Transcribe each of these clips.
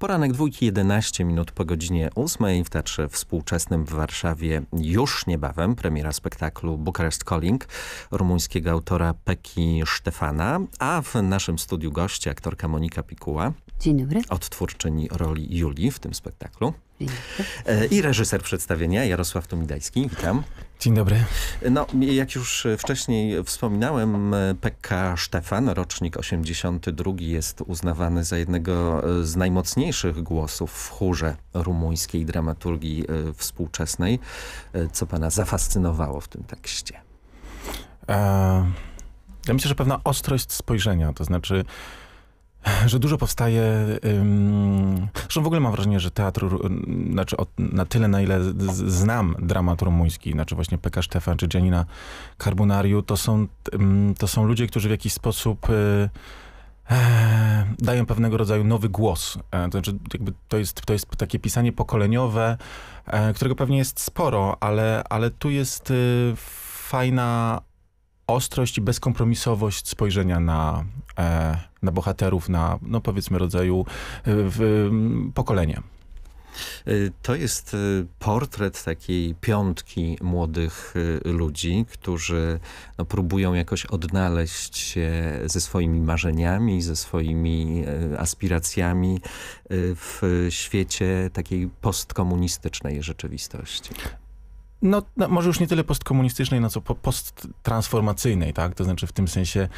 Poranek dwójki 11 minut po godzinie 8 w Teatrze Współczesnym w Warszawie już niebawem premiera spektaklu Bukarest Calling rumuńskiego autora Peki Stefana, a w naszym studiu goście aktorka Monika Pikuła. Dzień dobry. Odtwórczyni roli Julii w tym spektaklu. E, I reżyser przedstawienia Jarosław Tumidajski. Witam. Dzień dobry. No, jak już wcześniej wspominałem, e, Pekka Stefan, rocznik 82, jest uznawany za jednego e, z najmocniejszych głosów w chórze rumuńskiej dramaturgii współczesnej. Co pana zafascynowało w tym tekście? E, ja myślę, że pewna ostrość spojrzenia, to znaczy że dużo powstaje. Um, zresztą w ogóle mam wrażenie, że teatr, znaczy od, na tyle, na ile z, znam dramat rumuński, znaczy właśnie Pekka Stefan czy Janina Carbonariu, to są, um, to są ludzie, którzy w jakiś sposób y, e, dają pewnego rodzaju nowy głos. E, to, znaczy jakby to, jest, to jest takie pisanie pokoleniowe, e, którego pewnie jest sporo, ale, ale tu jest y, fajna ostrość i bezkompromisowość spojrzenia na, e, na bohaterów, na no powiedzmy rodzaju e, w, pokolenie. E, to jest portret takiej piątki młodych ludzi, którzy no, próbują jakoś odnaleźć się ze swoimi marzeniami, ze swoimi aspiracjami w świecie takiej postkomunistycznej rzeczywistości no, no, może już nie tyle postkomunistycznej, no co posttransformacyjnej, tak? To znaczy w tym sensie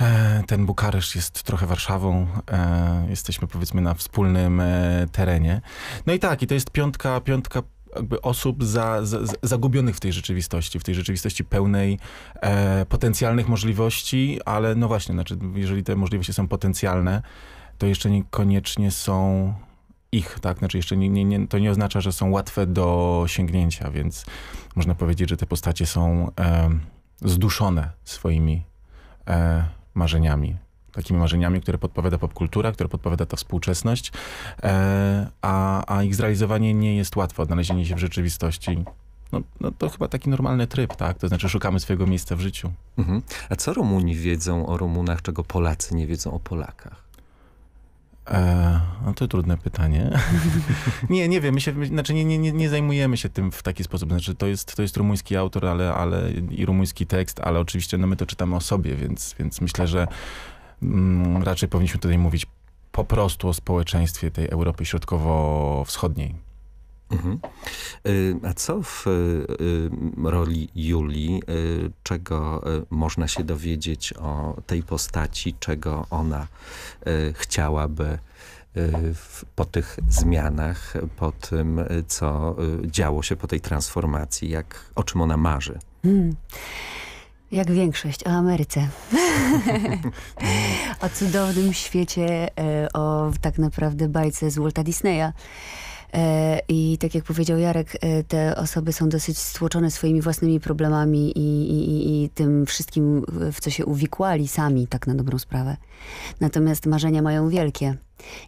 e, ten Bukareszt jest trochę Warszawą, e, jesteśmy powiedzmy na wspólnym e, terenie. No i tak, i to jest piątka, piątka jakby osób za, za, zagubionych w tej rzeczywistości, w tej rzeczywistości pełnej e, potencjalnych możliwości, ale no właśnie, znaczy jeżeli te możliwości są potencjalne, to jeszcze niekoniecznie są ich, tak? Znaczy jeszcze nie, nie, nie, to nie oznacza, że są łatwe do sięgnięcia, więc można powiedzieć, że te postacie są e, zduszone swoimi e, marzeniami. Takimi marzeniami, które podpowiada popkultura, które podpowiada ta współczesność, e, a, a ich zrealizowanie nie jest łatwe, odnalezienie się w rzeczywistości. No, no, to chyba taki normalny tryb, tak? To znaczy szukamy swojego miejsca w życiu. Mhm. A co Rumuni wiedzą o Rumunach, czego Polacy nie wiedzą o Polakach? E, no to trudne pytanie. nie, nie wiem, my się, my, znaczy nie, nie, nie zajmujemy się tym w taki sposób. Znaczy to jest, to jest rumuński autor ale, ale i rumuński tekst, ale oczywiście no my to czytamy o sobie, więc, więc myślę, że mm, raczej powinniśmy tutaj mówić po prostu o społeczeństwie tej Europy Środkowo-Wschodniej. Mhm. Y, a co w y, y, roli Julii, czego można się dowiedzieć o tej postaci, czego ona chciałaby po tych zmianach, po tym, co działo się po tej transformacji, jak, o czym ona marzy? Hmm. Jak większość, o Ameryce. o cudownym świecie, o tak naprawdę bajce z Walta Disneya. E, I tak jak powiedział Jarek, e, te osoby są dosyć stłoczone swoimi własnymi problemami i, i, i tym wszystkim, e, w co się uwikłali sami, tak na dobrą sprawę. Natomiast marzenia mają wielkie.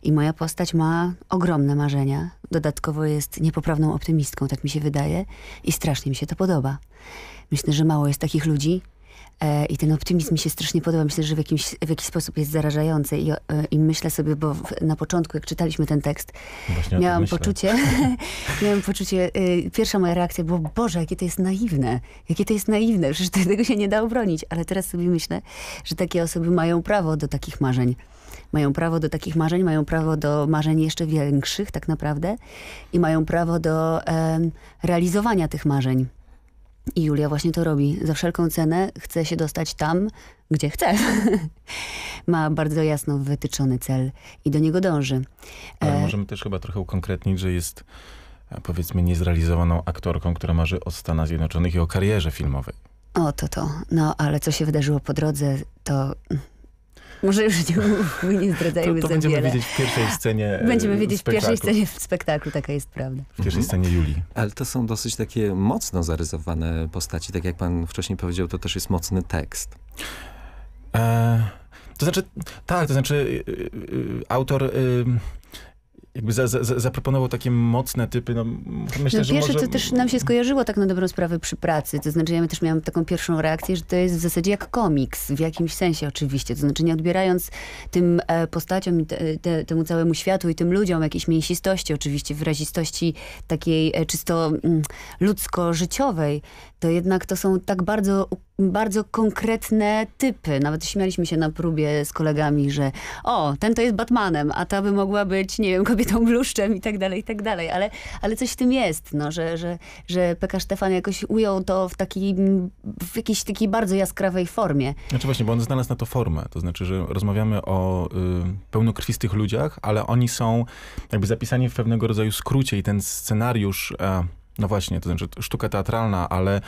I moja postać ma ogromne marzenia. Dodatkowo jest niepoprawną optymistką, tak mi się wydaje. I strasznie mi się to podoba. Myślę, że mało jest takich ludzi, E, I ten optymizm mi się strasznie podoba. Myślę, że w, jakimś, w jakiś sposób jest zarażający. I, e, I, myślę sobie, bo na początku, jak czytaliśmy ten tekst, no Właśnie miałam poczucie, miałam poczucie, y, pierwsza moja reakcja była, Boże, jakie to jest naiwne. Jakie to jest naiwne, przecież tego się nie da obronić. Ale teraz sobie myślę, że takie osoby mają prawo do takich marzeń. Mają prawo do takich marzeń, mają prawo do marzeń jeszcze większych tak naprawdę i mają prawo do realizowania tych marzeń. I Julia właśnie to robi. Za wszelką cenę chce się dostać tam, gdzie chce. Ma bardzo jasno wytyczony cel i do niego dąży. Ale e, możemy też chyba trochę ukonkretnić, że jest e, powiedzmy niezrealizowaną aktorką, która marzy o Stanach Zjednoczonych i o karierze filmowej. O, to to. No, ale co się wydarzyło po drodze, to mm, może już nie, nie zdradzajmy to, to będziemy wiele. wiedzieć w pierwszej scenie e, Będziemy wiedzieć w pierwszej scenie w spektaklu, taka jest prawda. W pierwszej mhm. scenie Julii. Ale to są dosyć takie mocno zarysowane postaci. Tak jak pan wcześniej powiedział, to też jest mocny tekst. E, to znaczy, tak, to znaczy y, y, autor... Y, jakby za, za, zaproponował takie mocne typy. No, myślę, no że pierwsze, może... to też nam się skojarzyło tak na dobrą sprawę przy pracy. To znaczy ja też miałam taką pierwszą reakcję, że to jest w zasadzie jak komiks, w jakimś sensie oczywiście. To znaczy nie odbierając tym e, postaciom, te, te, temu całemu światu i tym ludziom jakiejś mięsistości oczywiście, wyrazistości takiej e, czysto mm, ludzko-życiowej, to jednak to są tak bardzo, bardzo konkretne typy. Nawet śmialiśmy się na próbie z kolegami, że o, ten to jest Batmanem, a ta by mogła być, nie wiem, kobietą bluszczem i tak dalej, i tak dalej. Ale, ale coś w tym jest, no, że, że, że Pekka Stefan jakoś ujął to w, taki, w jakiejś takiej bardzo jaskrawej formie. Znaczy właśnie, bo on znalazł na to formę. To znaczy, że rozmawiamy o y, pełnokrwistych ludziach, ale oni są jakby zapisani w pewnego rodzaju skrócie i ten scenariusz... Y, no właśnie, to znaczy sztuka teatralna, ale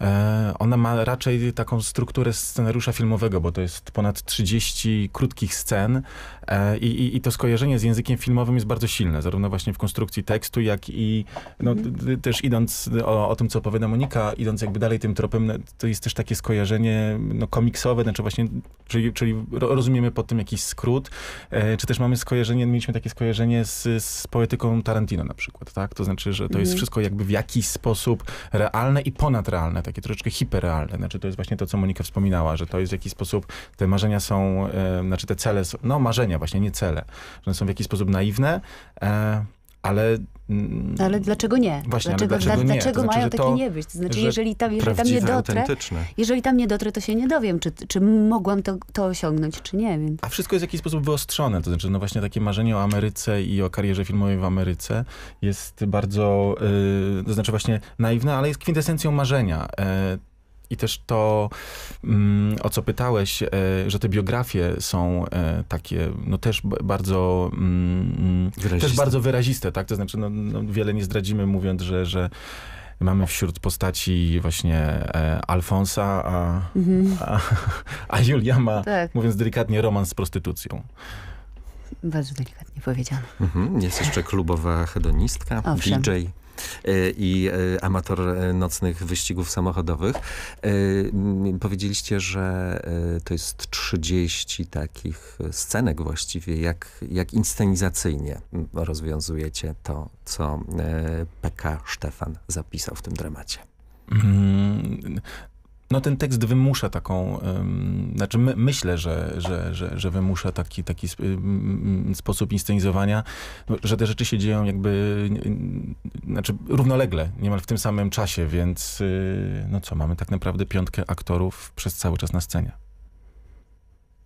e, ona ma raczej taką strukturę scenariusza filmowego, bo to jest ponad 30 krótkich scen e, i, i to skojarzenie z językiem filmowym jest bardzo silne, zarówno właśnie w konstrukcji tekstu, jak i no, też idąc o, o, tym, co opowiada Monika, idąc jakby dalej tym tropem, no, to jest też takie skojarzenie no, komiksowe, znaczy właśnie, czyli, czyli rozumiemy pod tym jakiś skrót, e, czy też mamy skojarzenie, mieliśmy takie skojarzenie z, z poetyką Tarantino na przykład, tak? To znaczy, że to jest mhm. wszystko jakby w jakiś sposób realne i ponadrealne, takie troszeczkę hiperrealne. Znaczy to jest właśnie to, co Monika wspominała, że to jest w jakiś sposób, te marzenia są, e, znaczy te cele, są, no marzenia właśnie, nie cele, że one są w jakiś sposób naiwne, e, ale... Mm, ale dlaczego nie? Właśnie, dlaczego, dlaczego, nie? dlaczego znaczy, mają takie to, nie być? To znaczy, jeżeli tam, jeżeli tam nie dotrę, jeżeli tam nie dotrę, to się nie dowiem, czy, czy mogłam to, to osiągnąć, czy nie. Więc. A wszystko jest w jakiś sposób wyostrzone. To znaczy, no właśnie takie marzenie o Ameryce i o karierze filmowej w Ameryce jest bardzo, yy, to znaczy właśnie naiwne, ale jest kwintesencją marzenia. Yy, i też to, mm, o co pytałeś, e, że te biografie są e, takie, no też bardzo, mm, wyraziste. też bardzo wyraziste, tak? To znaczy, no, no wiele nie zdradzimy mówiąc, że, że mamy wśród postaci właśnie e, Alfonsa, a, mhm. a, a, Julia ma, tak. mówiąc delikatnie, romans z prostytucją. Bardzo delikatnie powiedziane. Mhm. Jest jeszcze klubowa hedonistka, Owszem. DJ. E, i e, amator e, nocnych wyścigów samochodowych. Powiedzieliście, że to jest 30 takich scenek właściwie, jak, jak inscenizacyjnie rozwiązujecie to, co PK Stefan zapisał w tym dramacie. Mm, no ten tekst wymusza taką, um, znaczy my, myślę, że, że, że, że wymusza taki, taki sp sposób inscenizowania, że te rzeczy się dzieją jakby, znaczy równolegle, niemal w tym samym czasie, więc y, no co, mamy tak naprawdę piątkę aktorów przez cały czas na scenie.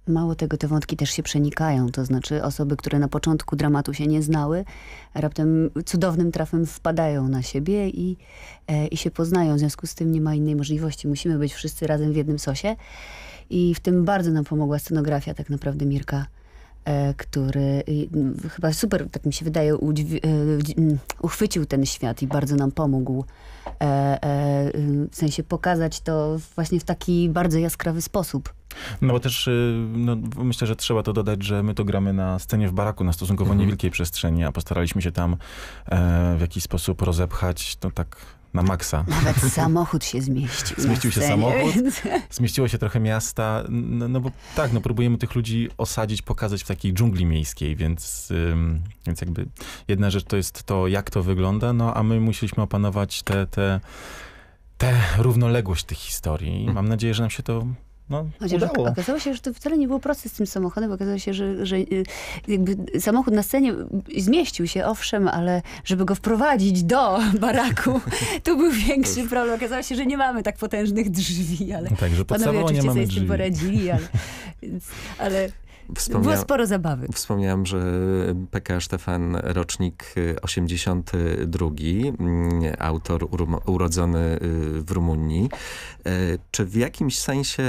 Mało tego, te wątki też się przenikają, to znaczy osoby, które na początku dramatu się nie znały, raptem cudownym trafem wpadają na siebie i, e, i się poznają. W związku z tym nie ma innej możliwości. Musimy być wszyscy razem w jednym sosie. I w tym bardzo nam pomogła scenografia tak naprawdę Mirka E, który chyba super, tak mi się wydaje, e, uchwycił ten świat i bardzo nam pomógł. E, w sensie pokazać to właśnie w taki bardzo jaskrawy sposób. No bo też y, no, myślę, że trzeba to dodać, że my to gramy na scenie w baraku, na stosunkowo mhm. niewielkiej przestrzeni, a postaraliśmy się tam e, w jakiś sposób rozepchać, to tak na maksa. Nawet samochód się zmieścił. Zmieścił się samochód, więc... zmieściło się trochę miasta. No, no, bo tak, no próbujemy tych ludzi osadzić, pokazać w takiej dżungli miejskiej, więc, ym, więc jakby jedna rzecz to jest to, jak to wygląda, no a my musieliśmy opanować te, te, te równoległość tych historii. Mam nadzieję, że nam się to no, Chociaż udało. okazało się, że to wcale nie było proste z tym samochodem. Okazało się, że, że y, jakby samochód na scenie zmieścił się, owszem, ale żeby go wprowadzić do baraku, to był większy problem. Okazało się, że nie mamy tak potężnych drzwi, ale no tak, że panowie oczywiście nie mamy sobie drzwi. z tym poradzili, ale, ale Wspomnia... Było sporo zabawy. Wspomniałem, że P.K. Stefan rocznik 82, y, mm, autor urodzony y, w Rumunii. Y, czy w jakimś sensie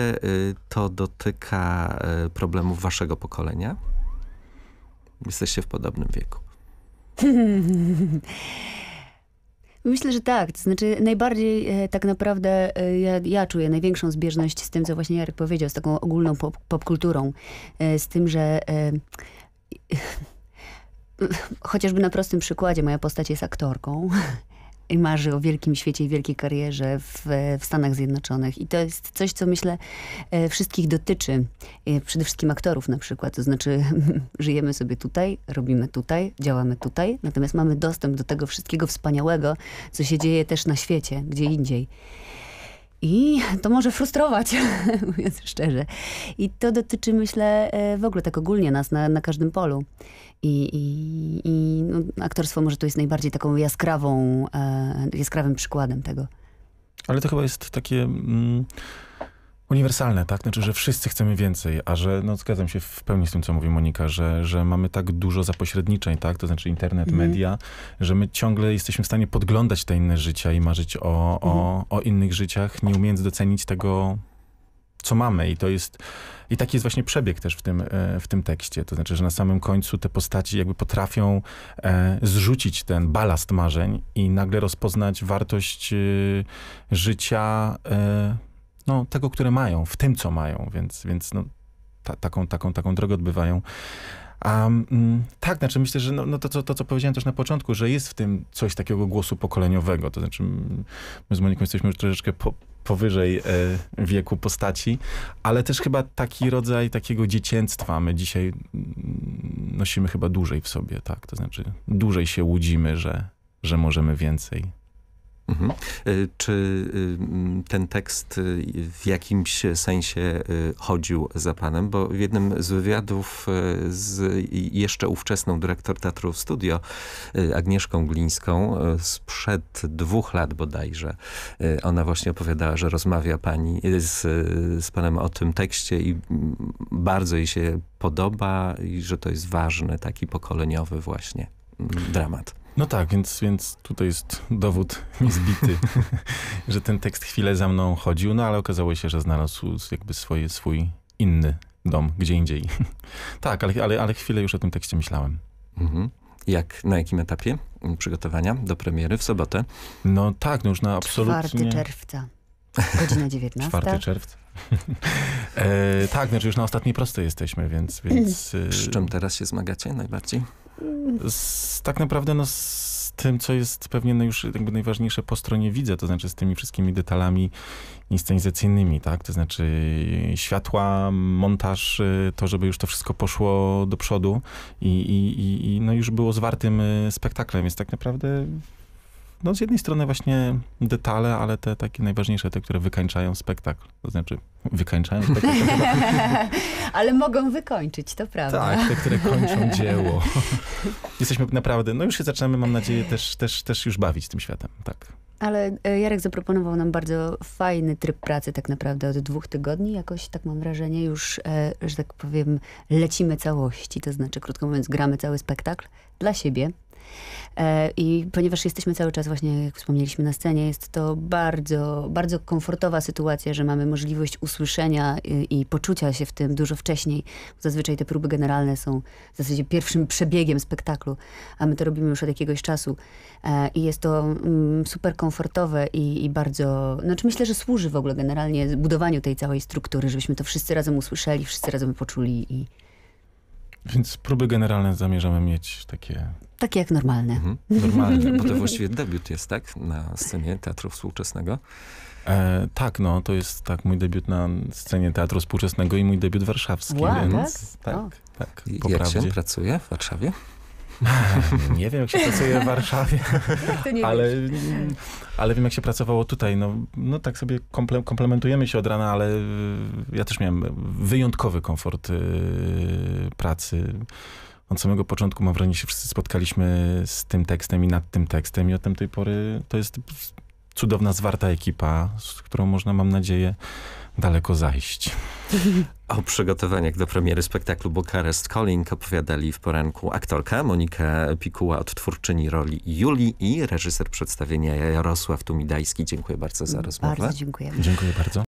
to dotyka problemów waszego pokolenia? Jesteście w podobnym wieku. Myślę, że tak. To znaczy najbardziej e, tak naprawdę e, ja, ja, czuję największą zbieżność z tym, co właśnie Jarek powiedział, z taką ogólną pop, popkulturą. E, z tym, że chociażby na prostym przykładzie moja postać jest aktorką i marzy o wielkim świecie i wielkiej karierze w, w, Stanach Zjednoczonych. I to jest coś, co myślę e, wszystkich dotyczy, e, przede wszystkim aktorów na przykład. To znaczy żyjemy sobie tutaj, robimy tutaj, działamy tutaj, natomiast mamy dostęp do tego wszystkiego wspaniałego, co się dzieje też na świecie, gdzie indziej. I to może frustrować, mówiąc szczerze. I to dotyczy, myślę, e, w ogóle tak ogólnie nas na, na każdym polu. I, i, i no, aktorstwo może tu jest najbardziej taką jaskrawą, e, jaskrawym przykładem tego. Ale to chyba jest takie... Mm uniwersalne, tak? Znaczy, że wszyscy chcemy więcej, a że, no zgadzam się w pełni z tym, co mówi Monika, że, że mamy tak dużo zapośredniczeń, tak? To znaczy internet, mhm. media, że my ciągle jesteśmy w stanie podglądać te inne życia i marzyć o, mhm. o, o innych życiach, nie umiejąc docenić tego, co mamy i to jest, i taki jest właśnie przebieg też w tym, e, w tym tekście, to znaczy, że na samym końcu te postaci jakby potrafią e, zrzucić ten balast marzeń i nagle rozpoznać wartość e, życia no, tego, które mają, w tym, co mają, więc, więc no, ta, taką, taką, taką drogę odbywają. Um, tak, znaczy myślę, że no, no to, to, to, co powiedziałem też na początku, że jest w tym coś takiego głosu pokoleniowego. To znaczy, my z Moniką jesteśmy już troszeczkę po, powyżej e, wieku postaci, ale też chyba taki rodzaj takiego dziecięctwa my dzisiaj mm, nosimy chyba dłużej w sobie, tak? To znaczy, dłużej się łudzimy, że, że możemy więcej. Mhm. E, czy y, ten tekst y, w jakimś sensie y, chodził za panem? Bo w jednym z wywiadów z jeszcze ówczesną dyrektor Teatru Studio, Agnieszką Glińską, sprzed dwóch lat bodajże, ona właśnie opowiadała, że rozmawia pani z, z panem o tym tekście i bardzo jej się podoba i że to jest ważny, taki pokoleniowy właśnie dramat. No tak, więc, więc tutaj jest dowód niezbity, że ten tekst chwilę za mną chodził, no ale okazało się, że znalazł jakby swoje, swój inny dom, gdzie indziej. tak, ale, ale, ale chwilę już o tym tekście myślałem. Mhm. Jak, na jakim etapie przygotowania do premiery w sobotę? No tak, no już na absolutnie... 4 czerwca, godzina 19. 4 czerwca. e, tak, znaczy już na ostatniej prostej jesteśmy, więc... więc y- Z czym teraz się zmagacie najbardziej? z, tak naprawdę no, z tym, co jest pewnie już jakby najważniejsze po stronie widzę, to znaczy z tymi wszystkimi detalami inscenizacyjnymi, tak? To znaczy światła, montaż, y, to, żeby już to wszystko poszło do przodu i, i, i no już było zwartym y, spektaklem, więc tak naprawdę no z jednej strony właśnie detale, ale te takie najważniejsze, te, które wykańczają spektakl. To znaczy, wykańczają spektakl. ale mogą wykończyć, to prawda. Tak, te, które kończą dzieło. Jesteśmy naprawdę, no już się zaczynamy, mam nadzieję, też, też, też już bawić tym światem, tak. Ale e, Jarek zaproponował nam bardzo fajny tryb pracy tak naprawdę od dwóch tygodni. Jakoś tak mam wrażenie już, e, że tak powiem, lecimy całości. To znaczy, krótko mówiąc, gramy cały spektakl dla siebie, E, I ponieważ jesteśmy cały czas właśnie, jak wspomnieliśmy na scenie, jest to bardzo, bardzo komfortowa sytuacja, że mamy możliwość usłyszenia i, y, i poczucia się w tym dużo wcześniej. Zazwyczaj te próby generalne są w zasadzie pierwszym przebiegiem spektaklu, a my to robimy już od jakiegoś czasu. E, I jest to mm, super komfortowe i, i bardzo, znaczy myślę, że służy w ogóle generalnie budowaniu tej całej struktury, żebyśmy to wszyscy razem usłyszeli, wszyscy razem poczuli i więc próby generalne zamierzamy mieć takie... Takie jak normalne. Mhm. Normalne, bo to właściwie debiut jest, tak? Na scenie Teatru Współczesnego. E, tak, no, to jest tak mój debiut na scenie Teatru Współczesnego i mój debiut warszawski, wow, więc tak, tak, tak po Jak się pracuje w Warszawie? Nie wiem, jak się pracuje w Warszawie, ale, ale wiem, jak się pracowało tutaj. No, no tak sobie komple komplementujemy się od rana, ale y, ja też miałem wyjątkowy komfort yy, pracy. Od samego początku, mam wrażenie, się wszyscy spotkaliśmy z tym tekstem i nad tym tekstem i od tej pory to jest cudowna, zwarta ekipa, z którą można, mam nadzieję, daleko zajść. O przygotowaniach do premiery spektaklu Bucharest Calling opowiadali w poranku aktorka Monika Pikuła, odtwórczyni roli Julii i reżyser przedstawienia Jarosław Tumidajski. Dziękuję bardzo za rozmowę. Bardzo dziękuję. Dziękuję bardzo.